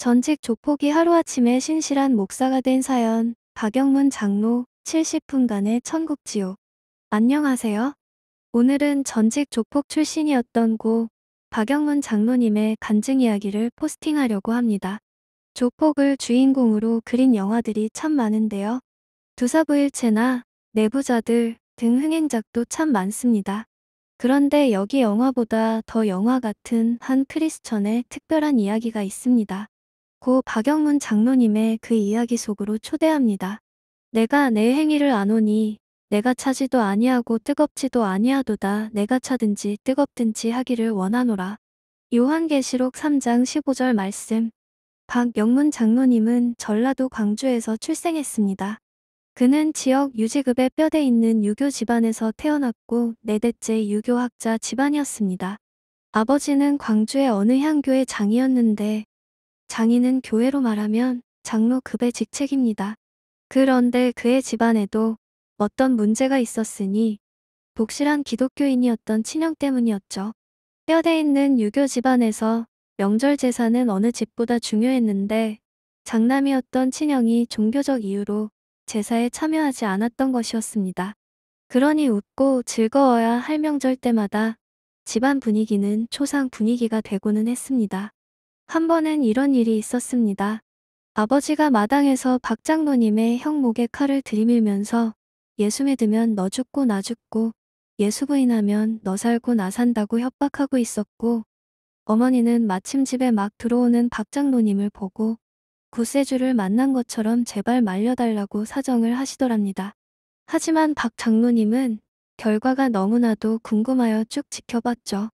전직 조폭이 하루아침에 신실한 목사가 된 사연 박영문 장로 70분간의 천국지옥 안녕하세요. 오늘은 전직 조폭 출신이었던 고 박영문 장로님의 간증 이야기를 포스팅하려고 합니다. 조폭을 주인공으로 그린 영화들이 참 많은데요. 두사부일체나 내부자들 등 흥행작도 참 많습니다. 그런데 여기 영화보다 더 영화 같은 한 크리스천의 특별한 이야기가 있습니다. 고 박영문 장로님의 그 이야기 속으로 초대합니다. 내가 내 행위를 안오니 내가 차지도 아니하고 뜨겁지도 아니하도다 내가 차든지 뜨겁든지 하기를 원하노라. 요한계시록 3장 15절 말씀 박영문 장로님은 전라도 광주에서 출생했습니다. 그는 지역 유지급의 뼈대 있는 유교 집안에서 태어났고 네 대째 유교학자 집안이었습니다. 아버지는 광주의 어느 향교의 장이었는데 장인은 교회로 말하면 장로 급의 직책입니다. 그런데 그의 집안에도 어떤 문제가 있었으니 독실한 기독교인이었던 친형 때문이었죠. 뼈대 있는 유교 집안에서 명절 제사는 어느 집보다 중요했는데 장남이었던 친형이 종교적 이유로 제사에 참여하지 않았던 것이었습니다. 그러니 웃고 즐거워야 할 명절 때마다 집안 분위기는 초상 분위기가 되고는 했습니다. 한 번은 이런 일이 있었습니다. 아버지가 마당에서 박장노님의 형 목에 칼을 들이밀면서 예수 믿으면 너 죽고 나 죽고 예수 부인하면 너 살고 나 산다고 협박하고 있었고 어머니는 마침 집에 막 들어오는 박장노님을 보고 구세주를 만난 것처럼 제발 말려달라고 사정을 하시더랍니다. 하지만 박 장로님은 결과가 너무나도 궁금하여 쭉 지켜봤죠.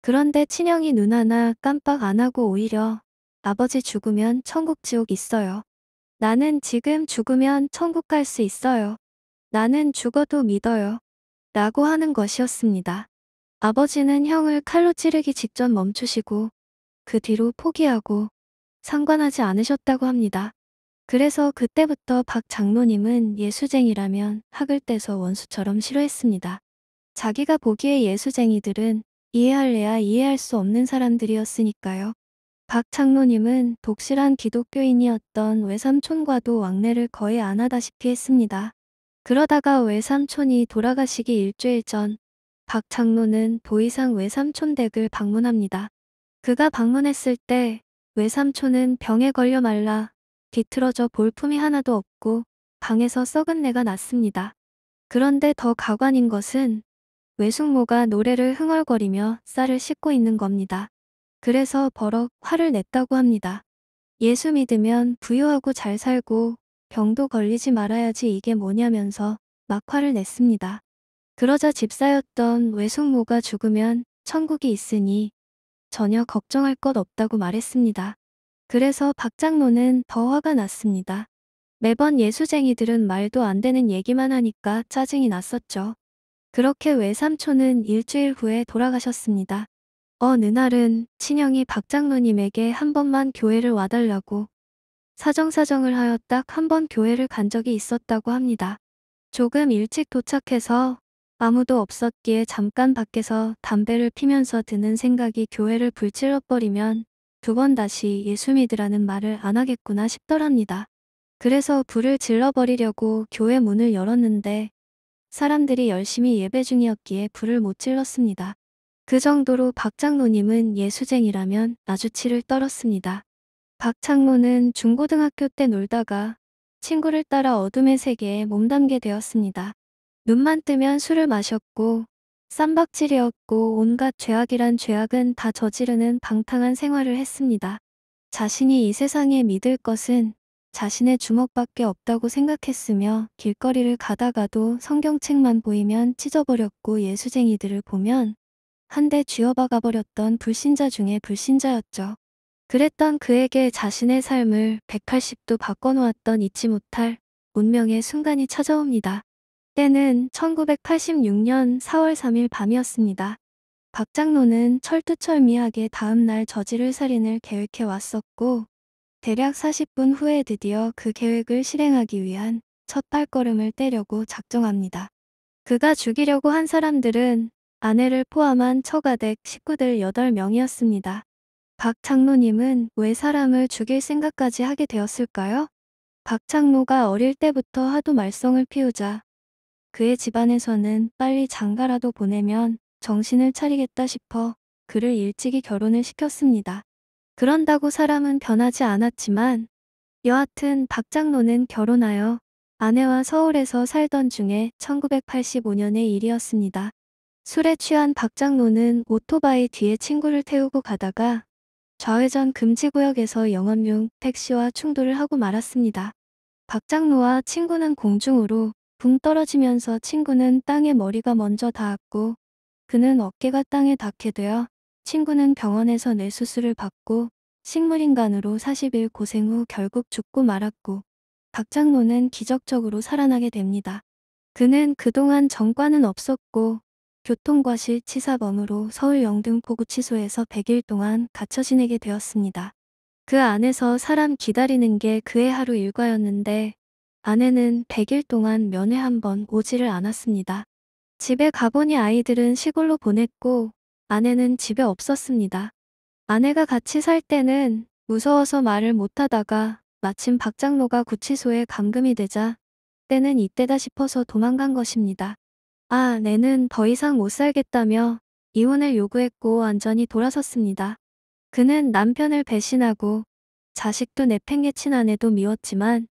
그런데 친형이 눈 하나 깜빡 안 하고 오히려 아버지 죽으면 천국 지옥 있어요. 나는 지금 죽으면 천국 갈 수 있어요. 나는 죽어도 믿어요. 라고 하는 것이었습니다. 아버지는 형을 칼로 찌르기 직전 멈추시고 그 뒤로 포기하고 상관하지 않으셨다고 합니다. 그래서 그때부터 박 장로님은 예수쟁이라면 학을 떼서 원수처럼 싫어했습니다. 자기가 보기에 예수쟁이들은 이해할래야 이해할 수 없는 사람들이었으니까요. 박창로님은 독실한 기독교인이었던 외삼촌과도 왕래를 거의 안 하다시피 했습니다. 그러다가 외삼촌이 돌아가시기 일주일 전 박창로는 도이상 외삼촌 댁을 방문합니다. 그가 방문했을 때 외삼촌은 병에 걸려 말라 뒤틀어져 볼품이 하나도 없고 방에서 썩은 내가 났습니다. 그런데 더 가관인 것은 외숙모가 노래를 흥얼거리며 쌀을 씻고 있는 겁니다. 그래서 버럭 화를 냈다고 합니다. 예수 믿으면 부유하고 잘 살고 병도 걸리지 말아야지 이게 뭐냐면서 막 화를 냈습니다. 그러자 집사였던 외숙모가 죽으면 천국이 있으니 전혀 걱정할 것 없다고 말했습니다. 그래서 박장로는 더 화가 났습니다. 매번 예수쟁이들은 말도 안 되는 얘기만 하니까 짜증이 났었죠. 그렇게 외삼촌은 일주일 후에 돌아가셨습니다. 어느 날은 친형이 박장로님에게 한 번만 교회를 와달라고 사정사정을 하여 딱 한 번 교회를 간 적이 있었다고 합니다. 조금 일찍 도착해서 아무도 없었기에 잠깐 밖에서 담배를 피면서 드는 생각이 교회를 불질러버리면 두 번 다시 예수 믿으라는 말을 안 하겠구나 싶더랍니다. 그래서 불을 질러버리려고 교회 문을 열었는데 사람들이 열심히 예배 중이었기에 불을 못 질렀습니다. 그 정도로 박창노님은 예수쟁이라면 아주 치를 떨었습니다. 박창노는 중고등학교 때 놀다가 친구를 따라 어둠의 세계에 몸담게 되었습니다. 눈만 뜨면 술을 마셨고 쌈박질이었고 온갖 죄악이란 죄악은 다 저지르는 방탕한 생활을 했습니다. 자신이 이 세상에 믿을 것은 자신의 주먹밖에 없다고 생각했으며 길거리를 가다가도 성경책만 보이면 찢어버렸고 예수쟁이들을 보면 한 대 쥐어박아 버렸던 불신자 중에 불신자였죠. 그랬던 그에게 자신의 삶을 180도 바꿔놓았던 잊지 못할 운명의 순간이 찾아옵니다. 때는 1986년 4월 3일 밤이었습니다. 박장로는 철두철미하게 다음날 저지를 살인을 계획해 왔었고 대략 40분 후에 드디어 그 계획을 실행하기 위한 첫 발걸음을 떼려고 작정합니다. 그가 죽이려고 한 사람들은 아내를 포함한 처가댁 식구들 8명이었습니다. 박창로님은왜 사람을 죽일 생각까지 하게 되었을까요? 박창로가 어릴 때부터 하도 말썽을 피우자 그의 집안에서는 빨리 장가라도 보내면 정신을 차리겠다 싶어 그를 일찍이 결혼을 시켰습니다. 그런다고 사람은 변하지 않았지만 여하튼 박장로는 결혼하여 아내와 서울에서 살던 중에 1985년의 일이었습니다. 술에 취한 박장로는 오토바이 뒤에 친구를 태우고 가다가 좌회전 금지구역에서 영업용 택시와 충돌을 하고 말았습니다. 박장로와 친구는 공중으로 붕 떨어지면서 친구는 땅에 머리가 먼저 닿았고 그는 어깨가 땅에 닿게 되어 친구는 병원에서 뇌수술을 받고 식물인간으로 40일 고생 후 결국 죽고 말았고 박장로는 기적적으로 살아나게 됩니다. 그는 그동안 정과는 없었고 교통과실 치사범으로 서울 영등포구치소에서 100일 동안 갇혀 지내게 되었습니다. 그 안에서 사람 기다리는 게 그의 하루 일과였는데 아내는 100일 동안 면회 한 번 오지를 않았습니다. 집에 가보니 아이들은 시골로 보냈고 아내는 집에 없었습니다. 아내가 같이 살 때는 무서워서 말을 못하다가 마침 박장로가 구치소에 감금이 되자 때는 이때다 싶어서 도망간 것입니다. 아, 내는 더 이상 못 살겠다며 이혼을 요구했고 완전히 돌아섰습니다. 그는 남편을 배신하고 자식도 내팽개친 아내도 미웠지만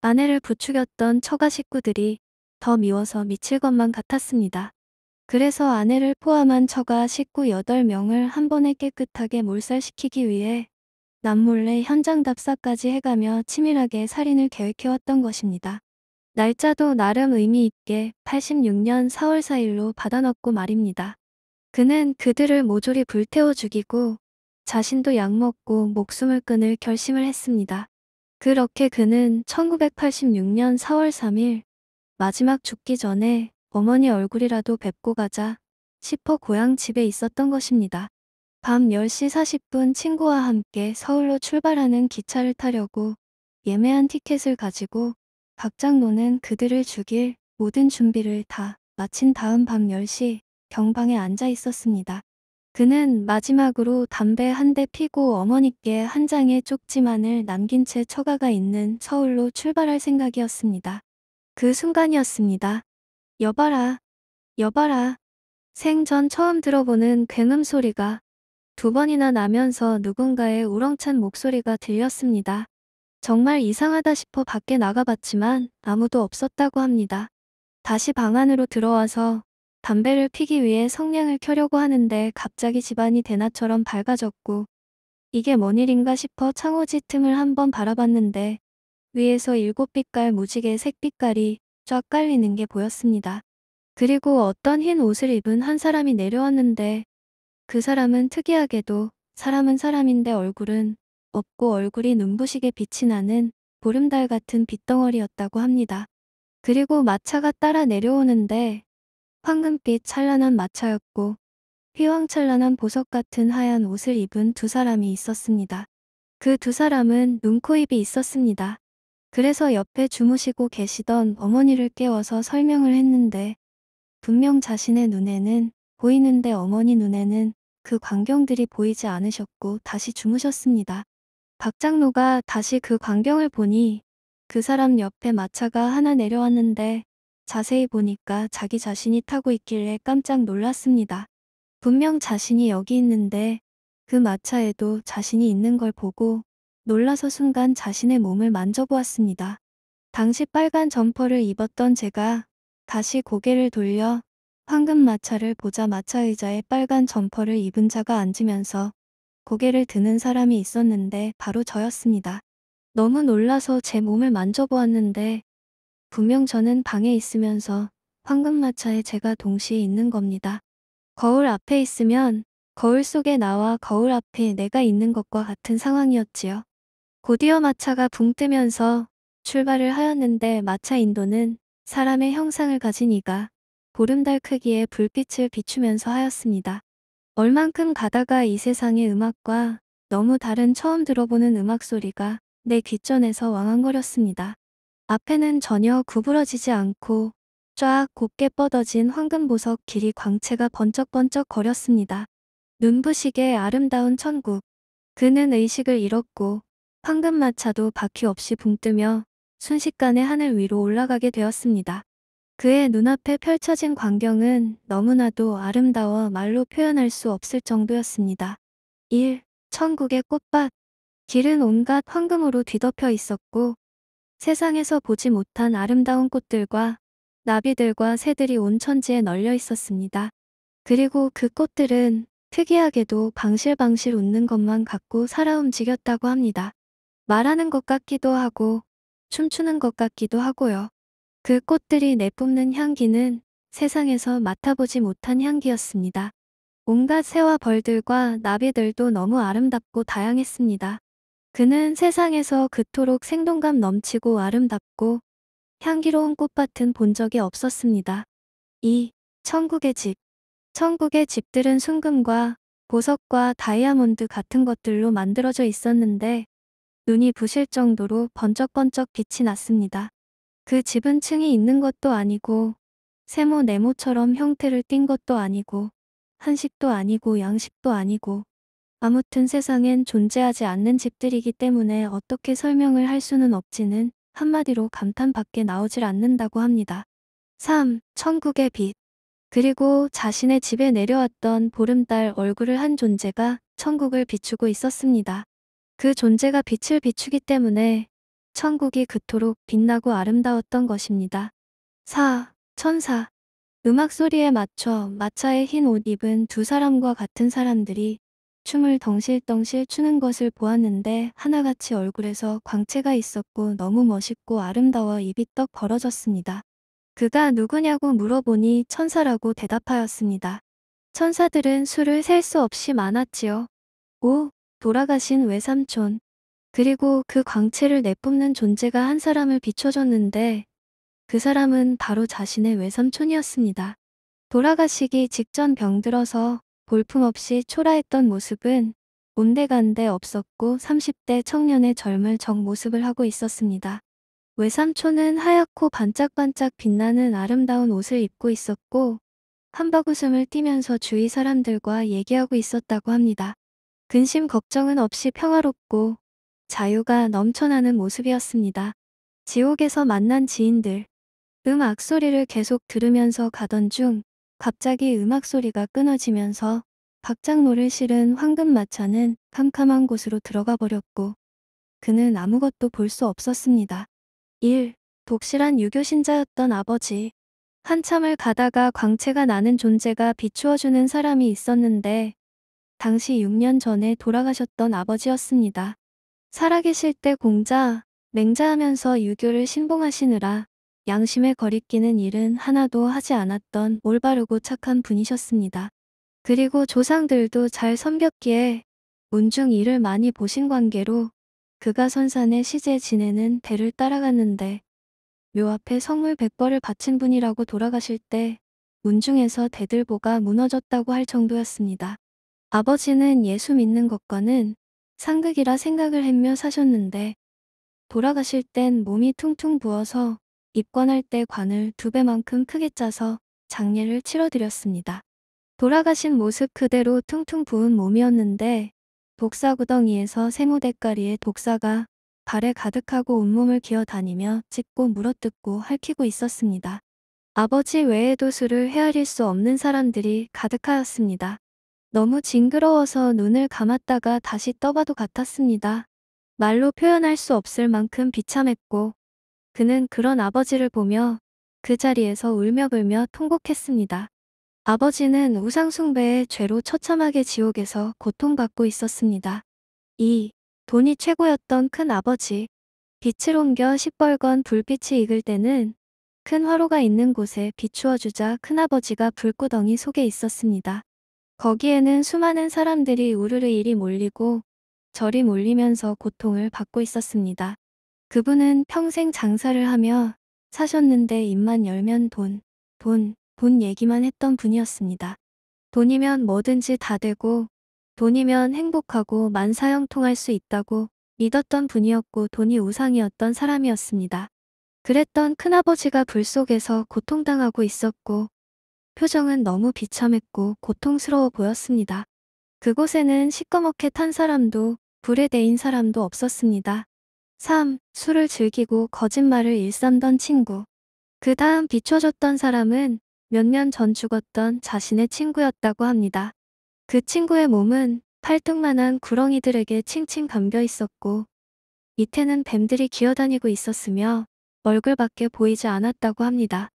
아내를 부추겼던 처가 식구들이 더 미워서 미칠 것만 같았습니다. 그래서 아내를 포함한 처가 식구 8명을 한 번에 깨끗하게 몰살시키기 위해 남몰래 현장 답사까지 해가며 치밀하게 살인을 계획해왔던 것입니다. 날짜도 나름 의미 있게 86년 4월 4일로 받아넣고 말입니다. 그는 그들을 모조리 불태워 죽이고 자신도 약 먹고 목숨을 끊을 결심을 했습니다. 그렇게 그는 1986년 4월 3일 마지막 죽기 전에 어머니 얼굴이라도 뵙고 가자 싶어 고향 집에 있었던 것입니다. 밤 10시 40분 친구와 함께 서울로 출발하는 기차를 타려고 예매한 티켓을 가지고 박장노는 그들을 죽일 모든 준비를 다 마친 다음 밤 10시 경방에 앉아 있었습니다. 그는 마지막으로 담배 한 대 피고 어머니께 한 장의 쪽지만을 남긴 채 처가가 있는 서울로 출발할 생각이었습니다. 그 순간이었습니다. 여봐라, 여봐라. 생전 처음 들어보는 굉음 소리가 두 번이나 나면서 누군가의 우렁찬 목소리가 들렸습니다. 정말 이상하다 싶어 밖에 나가봤지만 아무도 없었다고 합니다. 다시 방 안으로 들어와서 담배를 피기 위해 성냥을 켜려고 하는데 갑자기 집안이 대낮처럼 밝아졌고 이게 뭔 일인가 싶어 창호지 틈을 한번 바라봤는데 위에서 일곱 빛깔 무지개 색빛깔이 쫙 깔리는 게 보였습니다. 그리고 어떤 흰 옷을 입은 한 사람이 내려왔는데 그 사람은 특이하게도 사람은 사람인데 얼굴은 없고 얼굴이 눈부시게 빛이 나는 보름달 같은 빛덩어리였다고 합니다. 그리고 마차가 따라 내려오는데 황금빛 찬란한 마차였고 휘황찬란한 보석 같은 하얀 옷을 입은 두 사람이 있었습니다. 그 두 사람은 눈코입이 있었습니다. 그래서 옆에 주무시고 계시던 어머니를 깨워서 설명을 했는데 분명 자신의 눈에는 보이는데 어머니 눈에는 그 광경들이 보이지 않으셨고 다시 주무셨습니다. 박장로가 다시 그 광경을 보니 그 사람 옆에 마차가 하나 내려왔는데 자세히 보니까 자기 자신이 타고 있길래 깜짝 놀랐습니다. 분명 자신이 여기 있는데 그 마차에도 자신이 있는 걸 보고 놀라서 순간 자신의 몸을 만져보았습니다. 당시 빨간 점퍼를 입었던 제가 다시 고개를 돌려 황금 마차를 보자 마차 의자에 빨간 점퍼를 입은 자가 앉으면서 고개를 드는 사람이 있었는데 바로 저였습니다. 너무 놀라서 제 몸을 만져보았는데 분명 저는 방에 있으면서 황금 마차에 제가 동시에 있는 겁니다. 거울 앞에 있으면 거울 속에 나와 거울 앞에 내가 있는 것과 같은 상황이었지요. 곧이어 마차가 붕 뜨면서 출발을 하였는데 마차 인도는 사람의 형상을 가진 이가 보름달 크기의 불빛을 비추면서 하였습니다. 얼만큼 가다가 이 세상의 음악과 너무 다른 처음 들어보는 음악 소리가 내귀전에서 왕왕거렸습니다. 앞에는 전혀 구부러지지 않고 쫙 곱게 뻗어진 황금보석 길이 광채가 번쩍번쩍 거렸습니다. 눈부시게 아름다운 천국. 그는 의식을 잃었고 황금마차도 바퀴 없이 붕 뜨며 순식간에 하늘 위로 올라가게 되었습니다. 그의 눈앞에 펼쳐진 광경은 너무나도 아름다워 말로 표현할 수 없을 정도였습니다. 1. 천국의 꽃밭 길은 온갖 황금으로 뒤덮여 있었고 세상에서 보지 못한 아름다운 꽃들과 나비들과 새들이 온 천지에 널려 있었습니다. 그리고 그 꽃들은 특이하게도 방실방실 웃는 것만 갖고 살아 움직였다고 합니다. 말하는 것 같기도 하고 춤추는 것 같기도 하고요. 그 꽃들이 내뿜는 향기는 세상에서 맡아보지 못한 향기였습니다. 온갖 새와 벌들과 나비들도 너무 아름답고 다양했습니다. 그는 세상에서 그토록 생동감 넘치고 아름답고 향기로운 꽃밭은 본 적이 없었습니다. 2. 천국의 집 천국의 집들은 순금과 보석과 다이아몬드 같은 것들로 만들어져 있었는데 눈이 부실 정도로 번쩍번쩍 빛이 났습니다. 그 집은 층이 있는 것도 아니고 세모 네모처럼 형태를 띈 것도 아니고 한식도 아니고 양식도 아니고 아무튼 세상엔 존재하지 않는 집들이기 때문에 어떻게 설명을 할 수는 없지는 한마디로 감탄밖에 나오질 않는다고 합니다. 3. 천국의 빛 그리고 자신의 집에 내려왔던 보름달 얼굴을 한 존재가 천국을 비추고 있었습니다. 그 존재가 빛을 비추기 때문에 천국이 그토록 빛나고 아름다웠던 것입니다. 4. 천사 음악 소리에 맞춰 마차에 흰 옷 입은 두 사람과 같은 사람들이 춤을 덩실덩실 추는 것을 보았는데 하나같이 얼굴에서 광채가 있었고 너무 멋있고 아름다워 입이 떡 벌어졌습니다. 그가 누구냐고 물어보니 천사라고 대답하였습니다. 천사들은 수를 셀 수 없이 많았지요. 5. 돌아가신 외삼촌, 그리고 그 광채를 내뿜는 존재가 한 사람을 비춰줬는데 그 사람은 바로 자신의 외삼촌이었습니다. 돌아가시기 직전 병들어서 볼품없이 초라했던 모습은 온데간데 없었고 30대 청년의 젊을 적 모습을 하고 있었습니다. 외삼촌은 하얗고 반짝반짝 빛나는 아름다운 옷을 입고 있었고 한바구음을 띠면서 주위 사람들과 얘기하고 있었다고 합니다. 근심 걱정은 없이 평화롭고 자유가 넘쳐나는 모습이었습니다. 지옥에서 만난 지인들. 음악 소리를 계속 들으면서 가던 중 갑자기 음악 소리가 끊어지면서 박장로를 실은 황금 마차는 캄캄한 곳으로 들어가 버렸고 그는 아무것도 볼 수 없었습니다. 1. 독실한 유교 신자였던 아버지. 한참을 가다가 광채가 나는 존재가 비추어주는 사람이 있었는데 당시 6년 전에 돌아가셨던 아버지였습니다. 살아계실 때 공자, 맹자하면서 유교를 신봉하시느라 양심에 거리끼는 일은 하나도 하지 않았던 올바르고 착한 분이셨습니다. 그리고 조상들도 잘 섬겼기에 문중 일을 많이 보신 관계로 그가 선산에 시제 지내는 배를 따라갔는데 묘 앞에 성물 100벌을 바친 분이라고 돌아가실 때 문중에서 대들보가 무너졌다고 할 정도였습니다. 아버지는 예수 믿는 것과는 상극이라 생각을 했며 사셨는데 돌아가실 땐 몸이 퉁퉁 부어서 입관할 때 관을 두 배만큼 크게 짜서 장례를 치러드렸습니다. 돌아가신 모습 그대로 퉁퉁 부은 몸이었는데 독사 구덩이에서 세모대가리의 독사가 발에 가득하고 온몸을 기어다니며 찢고 물어뜯고 핥히고 있었습니다. 아버지 외에도 술을 헤아릴 수 없는 사람들이 가득하였습니다. 너무 징그러워서 눈을 감았다가 다시 떠봐도 같았습니다. 말로 표현할 수 없을 만큼 비참했고 그는 그런 아버지를 보며 그 자리에서 울며불며 통곡했습니다. 아버지는 우상숭배의 죄로 처참하게 지옥에서 고통받고 있었습니다. 2. 돈이 최고였던 큰 아버지. 빛을 옮겨 시뻘건 불빛이 익을 때는 큰 화로가 있는 곳에 비추어주자 큰아버지가 불구덩이 속에 있었습니다. 거기에는 수많은 사람들이 우르르 이리 몰리고 저리 몰리면서 고통을 받고 있었습니다. 그분은 평생 장사를 하며 사셨는데 입만 열면 돈, 돈, 돈 얘기만 했던 분이었습니다. 돈이면 뭐든지 다 되고 돈이면 행복하고 만사형통할 수 있다고 믿었던 분이었고 돈이 우상이었던 사람이었습니다. 그랬던 큰아버지가 불 속에서 고통당하고 있었고 표정은 너무 비참했고 고통스러워 보였습니다. 그곳에는 시꺼멓게 탄 사람도 불에 데인 사람도 없었습니다. 3. 술을 즐기고 거짓말을 일삼던 친구. 그 다음 비춰줬던 사람은 몇 년 전 죽었던 자신의 친구였다고 합니다. 그 친구의 몸은 팔뚝만한 구렁이들에게 칭칭 감겨 있었고 밑에는 뱀들이 기어다니고 있었으며 얼굴밖에 보이지 않았다고 합니다.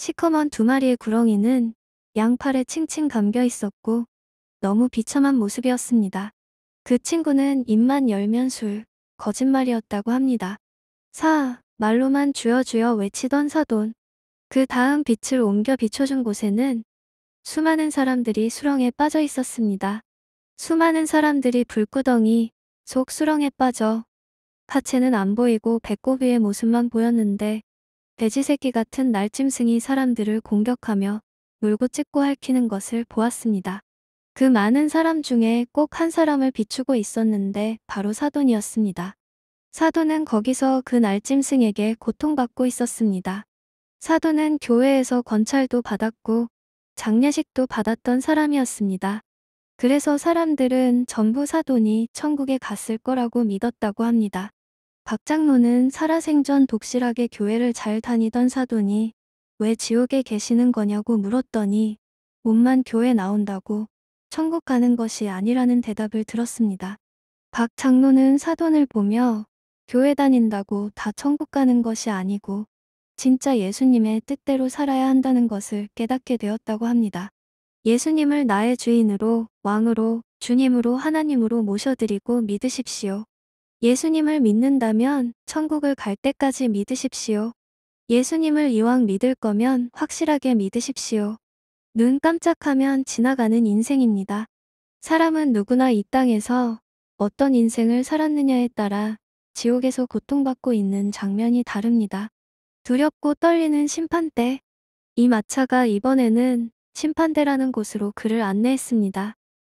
시커먼 두 마리의 구렁이는 양팔에 칭칭 감겨 있었고 너무 비참한 모습이었습니다. 그 친구는 입만 열면 술, 거짓말이었다고 합니다. 사, 말로만 주여주여 외치던 사돈. 그 다음 빛을 옮겨 비춰준 곳에는 수많은 사람들이 수렁에 빠져 있었습니다. 수많은 사람들이 불구덩이 속 수렁에 빠져 하체는 안 보이고 배꼽 위의 모습만 보였는데 돼지 새끼 같은 날짐승이 사람들을 공격하며 물고 찢고 할키는 것을 보았습니다. 그 많은 사람 중에 꼭 한 사람을 비추고 있었는데 바로 사돈이었습니다. 사돈은 거기서 그 날짐승에게 고통받고 있었습니다. 사돈은 교회에서 권찰도 받았고 장례식도 받았던 사람이었습니다. 그래서 사람들은 전부 사돈이 천국에 갔을 거라고 믿었다고 합니다. 박장로는 살아생전 독실하게 교회를 잘 다니던 사돈이 왜 지옥에 계시는 거냐고 물었더니 몸만 교회 나온다고 천국 가는 것이 아니라는 대답을 들었습니다. 박 장로는 사돈을 보며 교회 다닌다고 다 천국 가는 것이 아니고 진짜 예수님의 뜻대로 살아야 한다는 것을 깨닫게 되었다고 합니다. 예수님을 나의 주인으로, 왕으로, 주님으로, 하나님으로 모셔드리고 믿으십시오. 예수님을 믿는다면 천국을 갈 때까지 믿으십시오. 예수님을 이왕 믿을 거면 확실하게 믿으십시오. 눈 깜짝하면 지나가는 인생입니다. 사람은 누구나 이 땅에서 어떤 인생을 살았느냐에 따라 지옥에서 고통받고 있는 장면이 다릅니다. 두렵고 떨리는 심판대. 이 마차가 이번에는 심판대라는 곳으로 그를 안내했습니다.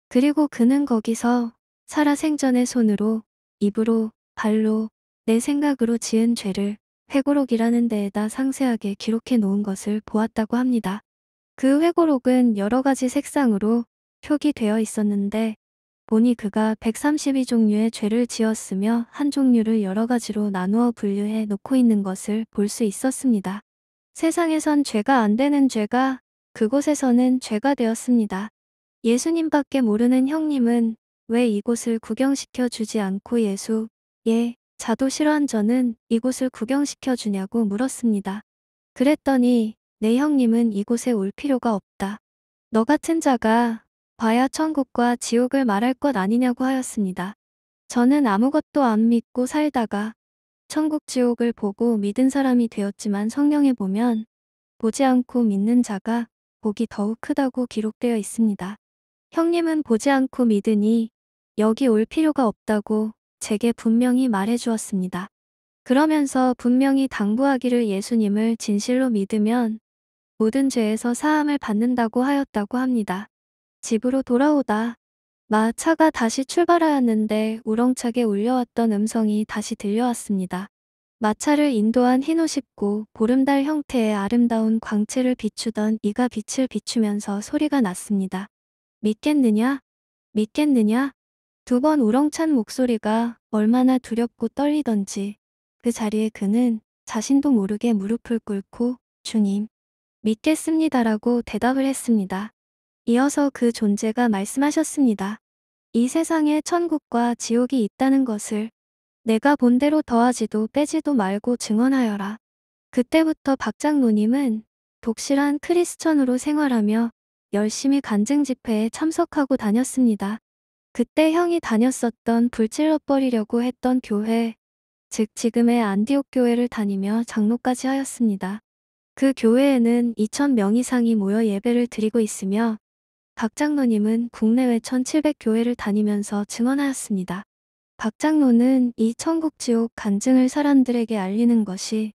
그리고 그는 거기서 살아생전의 손으로 입으로, 발로, 내 생각으로 지은 죄를 회고록이라는 데에다 상세하게 기록해 놓은 것을 보았다고 합니다. 그 회고록은 여러 가지 색상으로 표기되어 있었는데 보니 그가 132종류의 죄를 지었으며 한 종류를 여러 가지로 나누어 분류해 놓고 있는 것을 볼 수 있었습니다. 세상에선 죄가 안 되는 죄가 그곳에서는 죄가 되었습니다. 예수님밖에 모르는 형님은 왜 이곳을 구경시켜 주지 않고 예수, 예, 자도 싫어한 저는 이곳을 구경시켜 주냐고 물었습니다. 그랬더니 내 형님은 이곳에 올 필요가 없다. 너 같은 자가 봐야 천국과 지옥을 말할 것 아니냐고 하였습니다. 저는 아무것도 안 믿고 살다가 천국 지옥을 보고 믿은 사람이 되었지만 성령에 보면 보지 않고 믿는 자가 복이 더욱 크다고 기록되어 있습니다. 형님은 보지 않고 믿으니 여기 올 필요가 없다고 제게 분명히 말해 주었습니다. 그러면서 분명히 당부하기를 예수님을 진실로 믿으면 모든 죄에서 사함을 받는다고 하였다고 합니다. 집으로 돌아오다 마 차가 다시 출발하였는데 우렁차게 울려왔던 음성이 다시 들려왔습니다. 마차를 인도한 흰 옷입고 보름달 형태의 아름다운 광채를 비추던 이가 빛을 비추면서 소리가 났습니다. 믿겠느냐? 믿겠느냐? 두번 우렁찬 목소리가 얼마나 두렵고 떨리던지 그 자리에 그는 자신도 모르게 무릎을 꿇고 주님, 믿겠습니다라고 대답을 했습니다. 이어서 그 존재가 말씀하셨습니다. 이 세상에 천국과 지옥이 있다는 것을 내가 본대로 더하지도 빼지도 말고 증언하여라. 그때부터 박장노님은 독실한 크리스천으로 생활하며 열심히 간증 집회에 참석하고 다녔습니다. 그때 형이 다녔었던 불칠러버리려고 했던 교회, 즉 지금의 안디옥 교회를 다니며 장로까지 하였습니다. 그 교회에는 2,000명 이상이 모여 예배를 드리고 있으며 박 장로님은 국내외 1,700교회를 다니면서 증언하였습니다. 박 장로는 이 천국 지옥 간증을 사람들에게 알리는 것이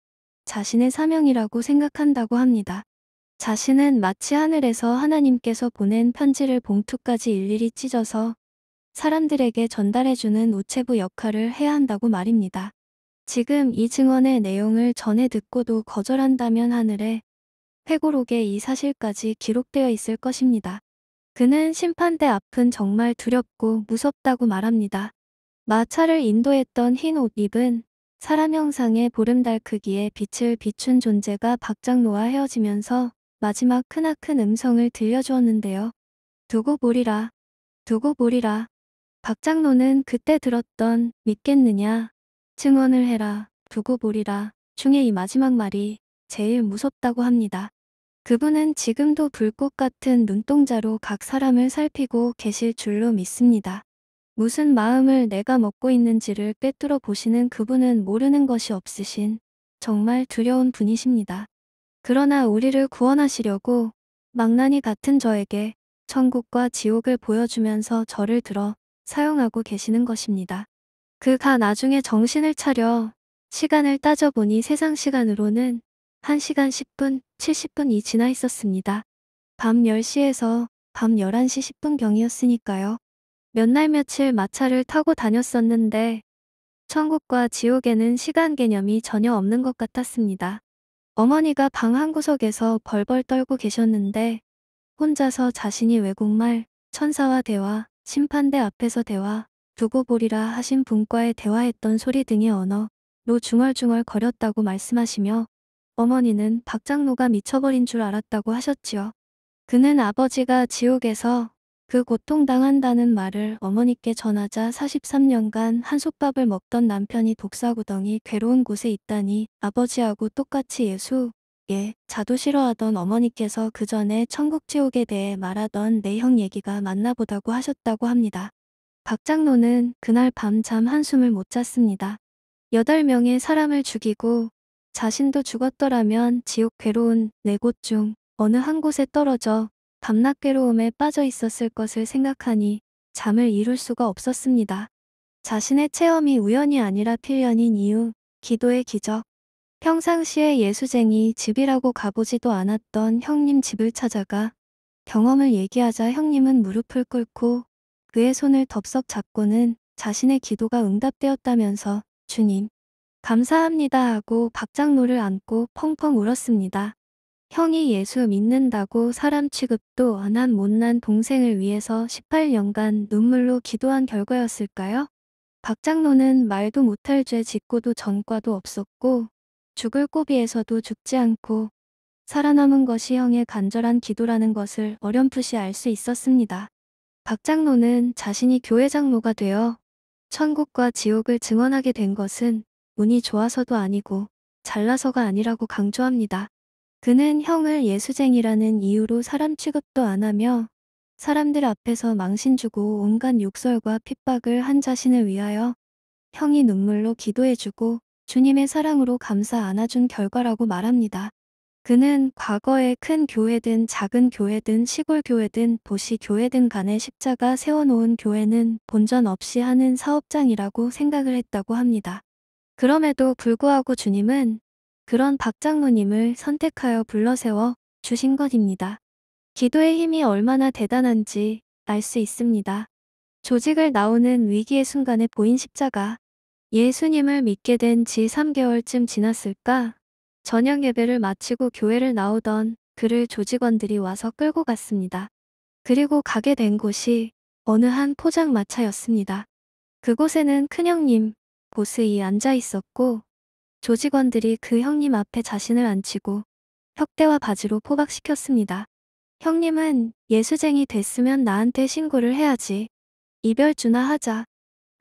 자신의 사명이라고 생각한다고 합니다. 자신은 마치 하늘에서 하나님께서 보낸 편지를 봉투까지 일일이 찢어서 사람들에게 전달해주는 우체부 역할을 해야 한다고 말입니다. 지금 이 증언의 내용을 전해 듣고도 거절한다면 하늘에 회고록에 이 사실까지 기록되어 있을 것입니다. 그는 심판대 앞은 정말 두렵고 무섭다고 말합니다. 마차를 인도했던 흰 옷 입은 사람 형상의 보름달 크기의 빛을 비춘 존재가 박장로와 헤어지면서 마지막 크나큰 음성을 들려주었는데요. 두고 보리라. 두고 보리라. 박장로는 그때 들었던 믿겠느냐 증언을 해라 두고 보리라 중에이 마지막 말이 제일 무섭다고 합니다. 그분은 지금도 불꽃 같은 눈동자로 각 사람을 살피고 계실 줄로 믿습니다. 무슨 마음을 내가 먹고 있는지를 꿰뚫어 보시는 그분은 모르는 것이 없으신 정말 두려운 분이십니다. 그러나 우리를 구원하시려고 망나니 같은 저에게 천국과 지옥을 보여주면서 저를 들어 사용하고 계시는 것입니다. 그가 나중에 정신을 차려 시간을 따져보니 세상 시간으로는 1시간 10분, 70분이 지나 있었습니다. 밤 10시에서 밤 11시 10분경이었으니까요. 몇 날 며칠 마차를 타고 다녔었는데 천국과 지옥에는 시간 개념이 전혀 없는 것 같았습니다. 어머니가 방 한구석에서 벌벌 떨고 계셨는데 혼자서 자신이 외국말, 천사와 대화, 심판대 앞에서 대화, 두고 보리라 하신 분과의 대화했던 소리 등의 언어로 중얼중얼 거렸다고 말씀하시며 어머니는 박장로가 미쳐버린 줄 알았다고 하셨지요. 그는 아버지가 지옥에서 그 고통당한다는 말을 어머니께 전하자 43년간 한솥밥을 먹던 남편이 독사구덩이 괴로운 곳에 있다니 아버지하고 똑같이 예수 예, 자도 싫어하던 어머니께서 그 전에 천국 지옥에 대해 말하던 내 형 얘기가 맞나 보다고 하셨다고 합니다. 박장로는 그날 밤 잠 한숨을 못 잤습니다. 8명의 사람을 죽이고 자신도 죽었더라면 지옥 괴로운 네 곳 중 어느 한 곳에 떨어져 밤낮 괴로움에 빠져 있었을 것을 생각하니 잠을 이룰 수가 없었습니다. 자신의 체험이 우연이 아니라 필연인 이유, 기도의 기적, 평상시에 예수쟁이 집이라고 가보지도 않았던 형님 집을 찾아가 경험을 얘기하자 형님은 무릎을 꿇고 그의 손을 덥석 잡고는 자신의 기도가 응답되었다면서 주님 감사합니다 하고 박장노를 안고 펑펑 울었습니다. 형이 예수 믿는다고 사람 취급도 안한 못난 동생을 위해서 18년간 눈물로 기도한 결과였을까요? 박장로는 말도 못할 죄 짓고도 전과도 없었고 죽을 고비에서도 죽지 않고 살아남은 것이 형의 간절한 기도라는 것을 어렴풋이 알 수 있었습니다. 박 장로는 자신이 교회 장로가 되어 천국과 지옥을 증언하게 된 것은 운이 좋아서도 아니고 잘나서가 아니라고 강조합니다. 그는 형을 예수쟁이라는 이유로 사람 취급도 안 하며 사람들 앞에서 망신 주고 온갖 욕설과 핍박을 한 자신을 위하여 형이 눈물로 기도해주고 주님의 사랑으로 감사 안아준 결과라고 말합니다. 그는 과거에 큰 교회든 작은 교회든 시골 교회든 도시 교회든 간에 십자가 세워놓은 교회는 본전 없이 하는 사업장이라고 생각을 했다고 합니다. 그럼에도 불구하고 주님은 그런 박장로님을 선택하여 불러세워 주신 것입니다. 기도의 힘이 얼마나 대단한지 알 수 있습니다. 조직을 나오는 위기의 순간에 보인 십자가, 예수님을 믿게 된 지 3개월쯤 지났을까? 저녁 예배를 마치고 교회를 나오던 그를 조직원들이 와서 끌고 갔습니다. 그리고 가게 된 곳이 어느 한 포장마차였습니다. 그곳에는 큰형님, 보스이 앉아 있었고 조직원들이 그 형님 앞에 자신을 앉히고 혁대와 바지로 포박시켰습니다. 형님은 예수쟁이 됐으면 나한테 신고를 해야지. 이별주나 하자.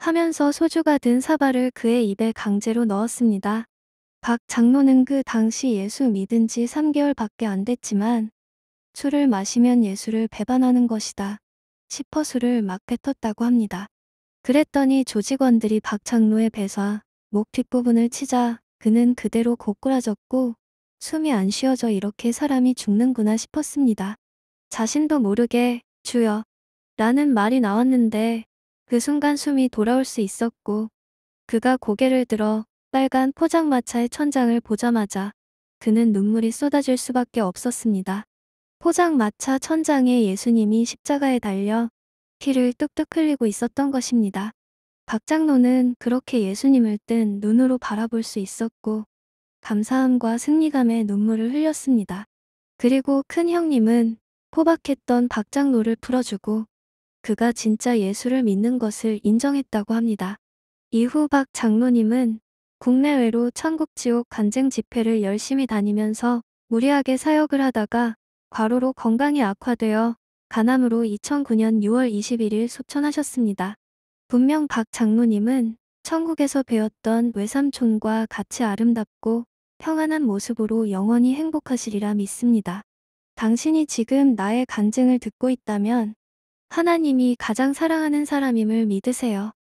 하면서 소주가 든 사발을 그의 입에 강제로 넣었습니다. 박 장로는 그 당시 예수 믿은 지 3개월밖에 안 됐지만 술을 마시면 예수를 배반하는 것이다. 싶어 술을 막 뱉었다고 합니다. 그랬더니 조직원들이 박 장로의 배사, 목 뒷부분을 치자 그는 그대로 고꾸라졌고 숨이 안 쉬어져 이렇게 사람이 죽는구나 싶었습니다. 자신도 모르게 주여 라는 말이 나왔는데 그 순간 숨이 돌아올 수 있었고 그가 고개를 들어 빨간 포장마차의 천장을 보자마자 그는 눈물이 쏟아질 수밖에 없었습니다. 포장마차 천장에 예수님이 십자가에 달려 피를 뚝뚝 흘리고 있었던 것입니다. 박장로는 그렇게 예수님을 뜬 눈으로 바라볼 수 있었고 감사함과 승리감에 눈물을 흘렸습니다. 그리고 큰 형님은 포박했던 박장로를 풀어주고 그가 진짜 예수를 믿는 것을 인정했다고 합니다. 이후 박 장로님은 국내외로 천국지옥 간쟁 집회를 열심히 다니면서 무리하게 사역을 하다가 과로로 건강이 악화되어 간암으로 2009년 6월 21일 소천하셨습니다. 분명 박 장로님은 천국에서 배웠던 외삼촌과 같이 아름답고 평안한 모습으로 영원히 행복하시리라 믿습니다. 당신이 지금 나의 간증을 듣고 있다면 하나님이 가장 사랑하는 사람임을 믿으세요.